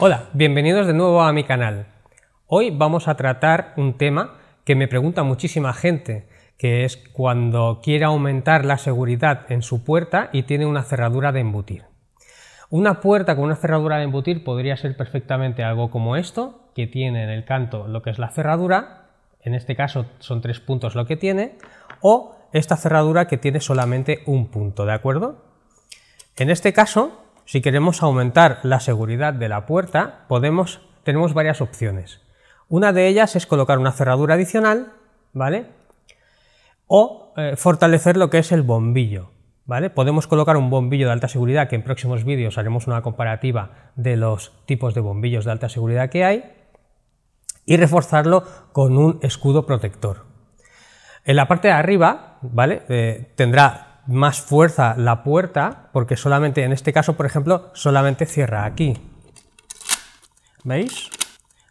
Hola, bienvenidos de nuevo a mi canal. Hoy vamos a tratar un tema que me pregunta muchísima gente, que es cuando quiere aumentar la seguridad en su puerta y tiene una cerradura de embutir. Una puerta con una cerradura de embutir podría ser perfectamente algo como esto, que tiene en el canto lo que es la cerradura, en este caso son tres puntos lo que tiene, o esta cerradura que tiene solamente un punto, ¿de acuerdo? En este caso, si queremos aumentar la seguridad de la puerta, podemos, tenemos varias opciones. Una de ellas es colocar una cerradura adicional, ¿vale? O eh, fortalecer lo que es el bombillo, ¿vale? Podemos colocar un bombillo de alta seguridad, que en próximos vídeos haremos una comparativa de los tipos de bombillos de alta seguridad que hay, y reforzarlo con un escudo protector. En la parte de arriba, ¿vale? Eh, tendrá más fuerza la puerta, porque solamente, en este caso, por ejemplo, solamente cierra aquí. ¿Veis?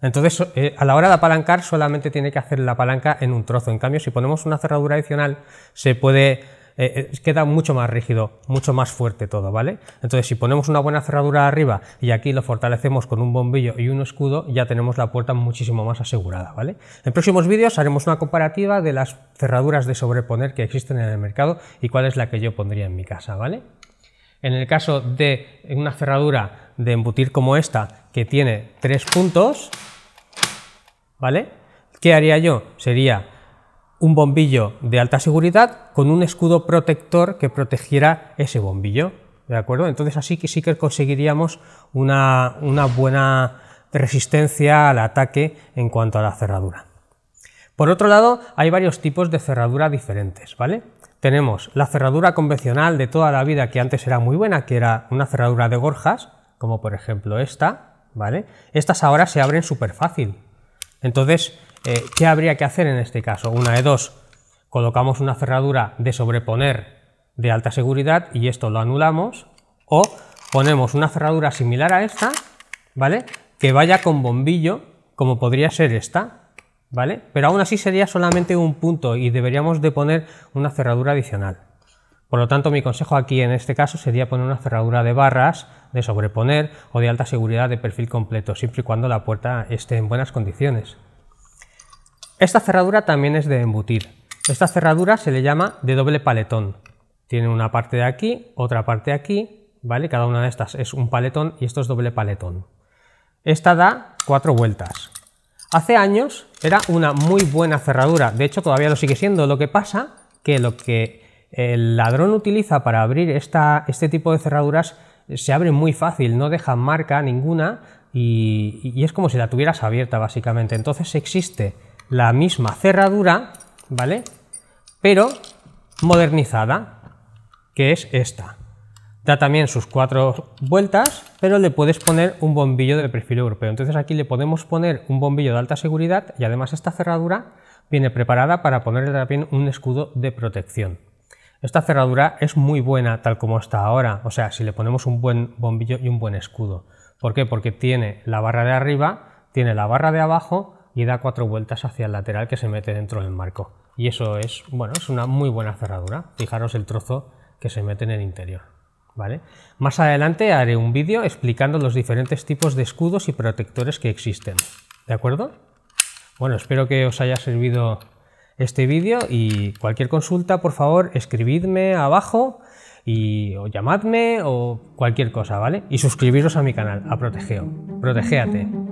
Entonces, eh, a la hora de apalancar, solamente tiene que hacer la palanca en un trozo. En cambio, si ponemos una cerradura adicional, se puede eh, eh, queda mucho más rígido, mucho más fuerte todo, ¿vale? Entonces, si ponemos una buena cerradura arriba y aquí lo fortalecemos con un bombillo y un escudo, ya tenemos la puerta muchísimo más asegurada, ¿vale? En próximos vídeos haremos una comparativa de las cerraduras de sobreponer que existen en el mercado y cuál es la que yo pondría en mi casa, ¿vale? En el caso de una cerradura de embutir como esta, que tiene tres puntos, ¿vale? ¿Qué haría yo? Sería un bombillo de alta seguridad con un escudo protector que protegiera ese bombillo. ¿De acuerdo? Entonces así que sí que conseguiríamos una, buena resistencia al ataque en cuanto a la cerradura. Por otro lado, hay varios tipos de cerradura diferentes, ¿vale? Tenemos la cerradura convencional de toda la vida que antes era muy buena, que era una cerradura de gorjas, como por ejemplo esta, ¿vale? Estas ahora se abren súper fácil. Entonces, eh, ¿Qué habría que hacer en este caso? Una de dos, colocamos una cerradura de sobreponer de alta seguridad y esto lo anulamos, o ponemos una cerradura similar a esta, ¿vale? Que vaya con bombillo, como podría ser esta, ¿vale? Pero aún así sería solamente un punto y deberíamos de poner una cerradura adicional. Por lo tanto, mi consejo aquí en este caso sería poner una cerradura de barras, de sobreponer o de alta seguridad de perfil completo, siempre y cuando la puerta esté en buenas condiciones. Esta cerradura también es de embutir. Esta cerradura se le llama de doble paletón. Tiene una parte de aquí, otra parte de aquí, ¿vale? Cada una de estas es un paletón y esto es doble paletón. Esta da cuatro vueltas. Hace años era una muy buena cerradura, de hecho todavía lo sigue siendo, lo que pasa que lo que el ladrón utiliza para abrir esta, este tipo de cerraduras se abre muy fácil, no deja marca ninguna y, y es como si la tuvieras abierta básicamente. Entonces existe la misma cerradura, ¿vale? Pero modernizada, que es esta. Da también sus cuatro vueltas, pero le puedes poner un bombillo de perfil europeo. Entonces aquí le podemos poner un bombillo de alta seguridad y además esta cerradura viene preparada para ponerle también un escudo de protección. Esta cerradura es muy buena tal como está ahora, o sea, si le ponemos un buen bombillo y un buen escudo. ¿Por qué? Porque tiene la barra de arriba, tiene la barra de abajo, y da cuatro vueltas hacia el lateral que se mete dentro del marco. Y eso es, bueno, es una muy buena cerradura. Fijaros el trozo que se mete en el interior. ¿Vale? Más adelante haré un vídeo explicando los diferentes tipos de escudos y protectores que existen. ¿De acuerdo? Bueno, espero que os haya servido este vídeo y cualquier consulta, por favor, escribidme abajo y o llamadme o cualquier cosa, ¿vale? Y suscribiros a mi canal, a Protegeo. Protegéate.